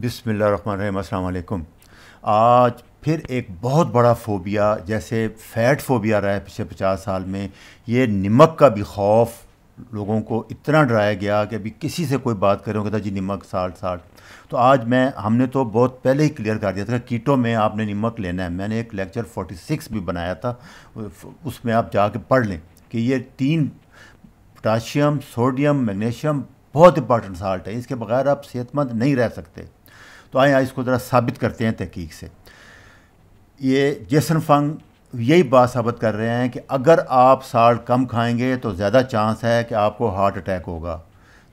बिसमिल्ल आज फिर एक बहुत बड़ा फ़ोबिया जैसे फैट फोबिया रहा है पिछले पचास साल में ये नमक का भी खौफ लोगों को इतना डराया गया कि अभी किसी से कोई बात करें कहता जी नमक साठ साठ तो आज मैं हमने तो बहुत पहले ही क्लियर कर दिया था कीटो में आपने नमक लेना है मैंने एक लेक्चर 46 भी बनाया था उसमें आप जाके पढ़ लें कि ये तीन पोटाशियम सोडियम मैग्नीशियम बहुत इंपॉर्टेंट साल्ट है इसके बगैर आप सेहतमंद नहीं रह सकते तो आए आज इसको ज़रा साबित करते हैं तहकीक से ये जेसन फंग यही बात साबित कर रहे हैं कि अगर आप साल्ट कम खाएंगे तो ज़्यादा चांस है कि आपको हार्ट अटैक होगा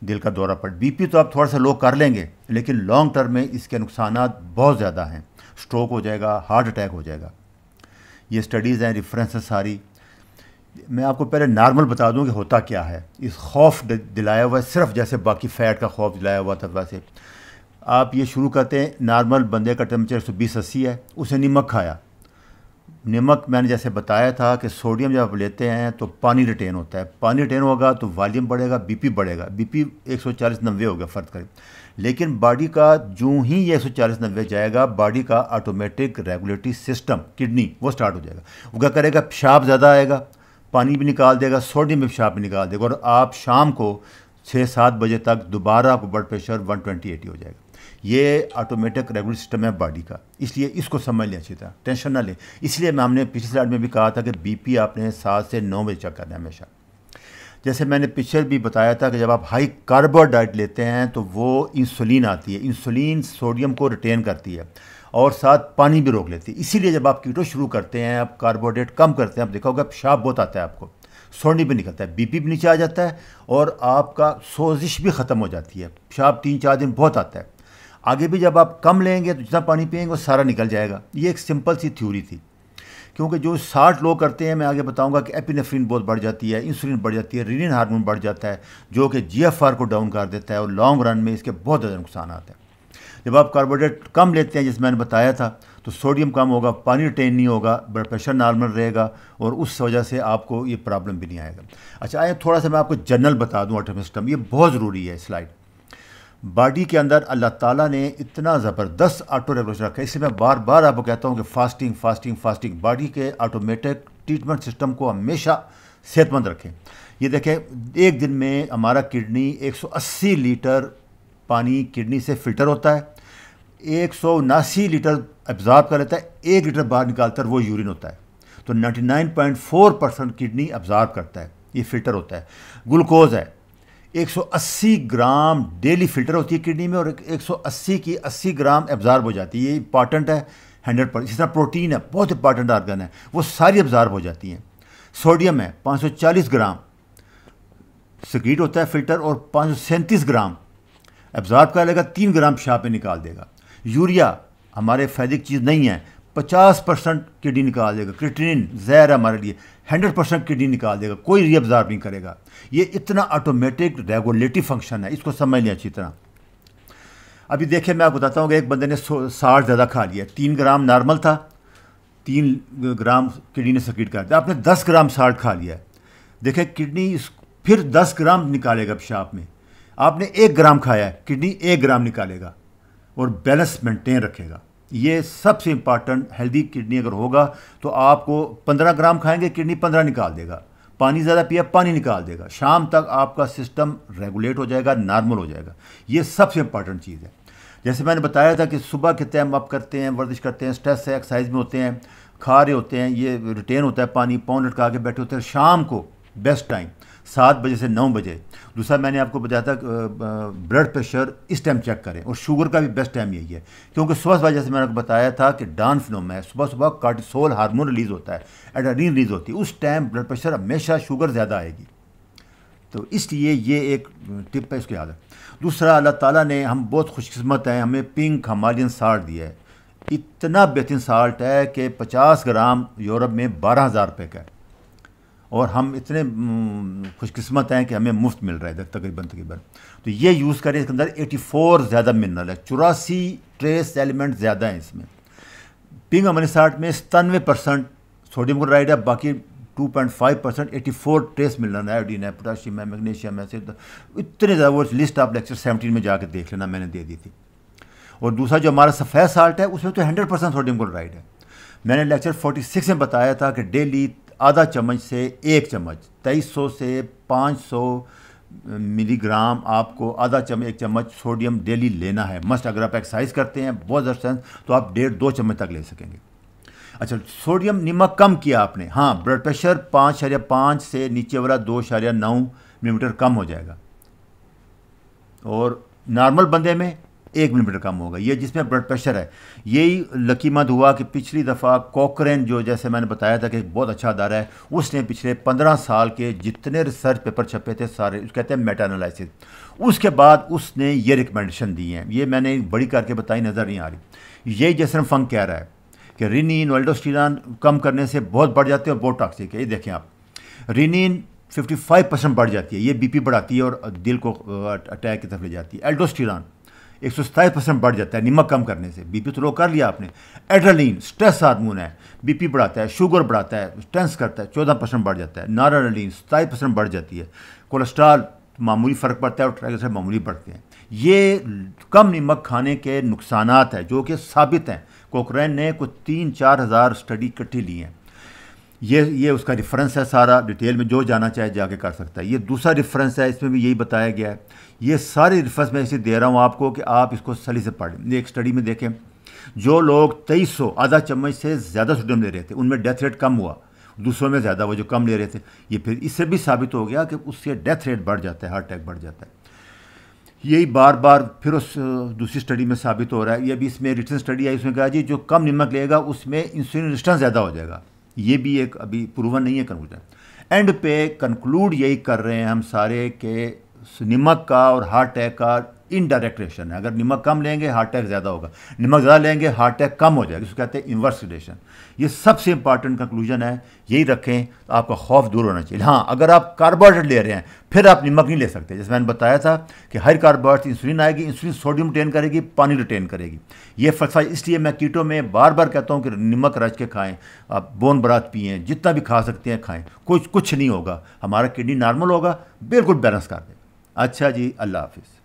दिल का दौरा पड़ बीपी तो आप थोड़ा सा लो कर लेंगे लेकिन लॉन्ग टर्म में इसके नुकसान बहुत ज़्यादा हैं स्ट्रोक हो जाएगा हार्ट अटैक हो जाएगा ये स्टडीज़ हैं रिफ्रेंस सारी मैं आपको पहले नॉर्मल बता दूं कि होता क्या है इस खौफ दिलाया हुआ है सिर्फ जैसे बाकी फैट का खौफ दिलाया हुआ था वैसे आप ये शुरू करते हैं नॉर्मल बंदे का टेम्परेचर एक सौ बीस अस्सी है उसे नमक खाया नमक मैंने जैसे बताया था कि सोडियम जब आप लेते हैं तो पानी रिटेन होता है पानी रिटेन होगा तो वॉल्यूम बढ़ेगा बीपी बढ़ेगा बीपी 140 नब्बे होगा फ़र्द करें लेकिन बॉडी का जो ही ये 140 नब्बे जाएगा बॉडी का ऑटोमेटिक रेगुलेटरी सिस्टम किडनी वो स्टार्ट हो जाएगा वो क्या करेगा पेशाब ज़्यादा आएगा पानी भी निकाल देगा सोडियम भी पेशाब निकाल देगा और आप शाम को छः सात बजे तक दोबारा आपको ब्लड प्रेशर वन ट्वेंटी हो जाएगा ये ऑटोमेटिक रेगुलर सिस्टम है बॉडी का इसलिए इसको समझ लें अच्छी तरह टेंशन ना लें इसलिए मैं हमने पिछले स्लाइड में भी कहा था कि बीपी आपने सात से नौ बजे चेक करना है हमेशा जैसे मैंने पिछले भी बताया था कि जब आप हाई कार्बो डाइट लेते हैं तो वो इंसुलिन आती है इंसुलिन सोडियम को रिटेन करती है और साथ पानी भी रोक लेती है इसीलिए जब आप कीटो शुरू करते हैं आप कार्बोहाइड्रेट कम करते हैं आप देखोगे पेशाब बहुत आता है आपको सोडियम भी निकलता है बीपी भी नीचे आ जाता है और आपका सोजिश भी ख़त्म हो जाती है पेशाब तीन चार दिन बहुत आता है आगे भी जब आप कम लेंगे तो जितना पानी पिएंगे वो सारा निकल जाएगा ये एक सिंपल सी थ्योरी थी क्योंकि जो साठ लोग करते हैं मैं आगे बताऊंगा कि एपिनेफ्रिन बहुत बढ़ जाती है इंसुलिन बढ़ जाती है रिनिन हार्मोन बढ़ जाता है जो कि जीएफआर को डाउन कर देता है और लॉन्ग रन में इसके बहुत ज़्यादा नुकसान आते हैं जब आप कार्बोहाइड्रेट कम लेते हैं जैसे मैंने बताया था तो सोडियम कम होगा पानी रिटेन नहीं होगा ब्लड प्रेशर नॉर्मल रहेगा और उस वजह से आपको ये प्रॉब्लम भी नहीं आएगा अच्छा आए थोड़ा सा मैं आपको जनरल बता दूँ ऑटोम सिस्टम ये बहुत ज़रूरी है स्लाइड बॉडी के अंदर अल्लाह ताला ने इतना ज़बरदस्त ऑटो रेगुलेशन रखा है इसलिए मैं बार बार आपको कहता हूँ कि फास्टिंग फास्टिंग फास्टिंग बॉडी के ऑटोमेटिक ट्रीटमेंट सिस्टम को हमेशा सेहतमंद रखें ये देखें एक दिन में हमारा किडनी 180 लीटर पानी किडनी से फिल्टर होता है एक लीटर अब्ज़ॉर्ब कर लेता है एक लीटर बाहर निकालता कर वो यूरिन होता है तो नाइन्टी परसेंट किडनी अब्जॉर्ब करता है ये फिल्टर होता है ग्लूकोज है 180 ग्राम डेली फिल्टर होती है किडनी में और 180 की 80 ग्राम एब्ज़ार्ब हो जाती है ये इंपॉर्टेंट है हंड्रेड परसेंट इस तरह प्रोटीन है बहुत इंपॉर्टेंट आर्गन है वो सारी एब्ज़ार्ब हो जाती हैं सोडियम है 540 ग्राम सिक्रीट होता है फिल्टर और पाँच ग्राम एब्ज़ार्ब कर लेगा तीन ग्राम शाह पे निकाल देगा यूरिया हमारे फैदिक चीज़ नहीं है पचास परसेंट किडनी निकाल देगा क्रिटिनिन जहर हमारे लिए हंड्रेड परसेंट किडनी निकाल देगा कोई रीअब्जार्व नहीं करेगा ये इतना ऑटोमेटिक रेगुलेटिव फंक्शन है इसको समझ लें अच्छी तरह अभी देखिए मैं आपको बताता हूँ कि एक बंदे ने साठ ज़्यादा खा लिया तीन ग्राम नॉर्मल था तीन ग्राम किडनी ने सकीट कर दिया आपने दस ग्राम साल्ट खा लिया देखे किडनी फिर दस ग्राम निकालेगा पेशाब में आपने एक ग्राम खाया है किडनी एक ग्राम निकालेगा और बैलेंस मेंटेन रखेगा ये सबसे इम्पॉर्टेंट हेल्दी किडनी अगर होगा तो आपको 15 ग्राम खाएंगे किडनी 15 निकाल देगा पानी ज़्यादा पिया पानी निकाल देगा शाम तक आपका सिस्टम रेगुलेट हो जाएगा नॉर्मल हो जाएगा ये सबसे इम्पॉर्टेंट चीज़ है जैसे मैंने बताया था कि सुबह के टाइम आप करते हैं वर्जिश करते हैं स्ट्रेस है एक्सरसाइज में होते हैं खा रहे होते हैं ये रिटेन होता है पानी पाउंड लटका के बैठे होते हैं शाम को बेस्ट टाइम सात बजे से नौ बजे दूसरा मैंने आपको बताया था ब्लड प्रेशर इस टाइम चेक करें और शुगर का भी बेस्ट टाइम यही है क्योंकि सुबह सुबह जैसे मैंने आपको बताया था कि डाउन फिनोम है सुबह सुबह कार्टिसोल हार्मोन रिलीज़ होता है एडाडीन रिलीज़ होती है उस टाइम ब्लड प्रेशर हमेशा शुगर ज़्यादा आएगी तो इसलिए ये एक टिप है इसको याद है दूसरा अल्लाह ताला ने हम बहुत खुशकस्मत हैं हमें पिंक हमालियन साल्ट दिया है इतना बेहतरीन साल्ट है कि 50 ग्राम यूरोप में बारह हज़ार रुपये का है और हम इतने हम्म, खुशकस्मत हैं कि हमें मुफ्त मिल रहा है तकरीबन तकरीबन तो ये यूज़ करें इसके अंदर 84 ज़्यादा मिनरल है चौरासी ट्रेस एलिमेंट ज़्यादा हैं इसमें पिंग अमनिसाट में सतानवे परसेंट सोडियम क्लोराइड है बाकी 2.5 percent eighty four trace mineral है आयोडीन है पोटाशियम है मैगनीशियम है इतने ज़्यादा वो लिस्ट आप लेक्चर सेवनटीन में जाकर देख लेना मैंने दे दी थी और दूसरा जो हमारा सफ़ेद साल्ट है उसमें तो हंड्रेड परसेंट सोडियम क्लोराइड है मैंने लेक्चर 46 में बताया था कि डेली आधा चम्मच से एक चम्मच 2300 से 500 मिलीग्राम आपको आधा चम्मच एक चम्मच सोडियम डेली लेना है मस्ट अगर आप एक्सरसाइज करते हैं बहुत ज़्यादा तो आप डेढ़ दो चम्मच तक ले सकेंगे अच्छा सोडियम नमक कम किया आपने हाँ ब्लड प्रेशर पाँच शरिया पाँच से नीचे वाला दो शरिया नौ मिलीमीटर कम हो जाएगा और नॉर्मल बंदे में एक मिलीमीटर कम होगा ये जिसमें ब्लड प्रेशर है यही लकीमत हुआ कि पिछली दफ़ा कॉकरेन जो जैसे मैंने बताया था कि बहुत अच्छा अदारा है उसने पिछले पंद्रह साल के जितने रिसर्च पेपर छपे थे सारे कहते हैं मेटा एनालिसिस उसके बाद उसने ये रिकमेंडेशन दी हैं ये मैंने बड़ी करके बताई नज़र नहीं आ रही यही जैसन फंक कह रहा है कि रिनिन वेल्डोस्टीरान कम करने से बहुत बढ़ जाते हैं और बहुत टॉक्सिक है ये देखें आप रिनीन 55 परसेंट बढ़ जाती है ये बीपी बढ़ाती है और दिल को अटैक की तरफ ले जाती है एल्डोस्टीरान एक सौ सताईस परसेंट बढ़ जाता है नमक कम करने से बीपी तो लो कर लिया आपने एड्रेलिन स्ट्रेस हार्मोन है बीपी बढ़ाता है शुगर बढ़ाता है स्टेंस करता है चौदह परसेंट बढ़ जाता है नाराडलिन सताईस परसेंट बढ़ जाती है कोलेस्ट्रॉल मामूली फ़र्क पड़ता है और ट्राइग्लिसराइड मामूली बढ़ते हैं ये कम नमक खाने के नुकसान हैं जो कि साबित हैं कोकरेन ने कुछ तीन चार हज़ार स्टडी इकट्ठी ली हैं ये ये उसका रिफरेंस है सारा डिटेल में जो जाना चाहे जाके कर सकता है ये दूसरा रिफरेंस है इसमें भी यही बताया गया है ये सारे रिफरेंस मैं इसे दे रहा हूँ आपको कि आप इसको सली से पढ़ें एक स्टडी में देखें जो लोग तेईस सौ आधा चम्मच से ज़्यादा सोडियम ले रहे थे उनमें डेथ रेट कम हुआ दूसरों में ज़्यादा वो जो कम ले रहे थे ये फिर इससे भी साबित हो गया कि उससे डेथ रेट बढ़ जाता है हार्ट अटैक बढ़ जाता है यही बार बार फिर उस दूसरी स्टडी में साबित हो रहा है ये भी इसमें रिटर्न स्टडी आई उसमें कहा जी जो कम नमक लेगा उसमें इंसुलिन रिस्टेंस ज़्यादा हो जाएगा ये भी एक अभी प्रूवन नहीं है कंक्लूजन एंड पे कंक्लूड यही कर रहे हैं हम सारे के निमक का और हार्ट अटैक का इनडायरेक्ट रिलेशन है अगर नमक कम लेंगे हार्ट अटैक ज़्यादा होगा नमक ज़्यादा लेंगे हार्ट अटैक कम हो जाएगा इसको कहते हैं इन्वर्स रिलेशन ये सबसे इंपॉर्टेंट कंक्लूजन है यही रखें तो आपका खौफ दूर होना चाहिए हाँ अगर आप कार्बोहाइड्रेट ले रहे हैं फिर आप नमक नहीं ले सकते जैसे मैंने बताया था कि हर कार्बोहाइड्रेट इंसुलिन आएगी इंसुलिन सोडियम रिटेन करेगी पानी रिटेन करेगी ये फलसफा इसलिए मैं कीटो में बार बार कहता हूँ कि नमक रच के खाएँ आप बोन बरात पिए जितना भी खा सकते हैं खाएँ कुछ कुछ नहीं होगा हमारा किडनी नॉर्मल होगा बिल्कुल बैलेंस कर देगा अच्छा जी अल्लाह हाफिज़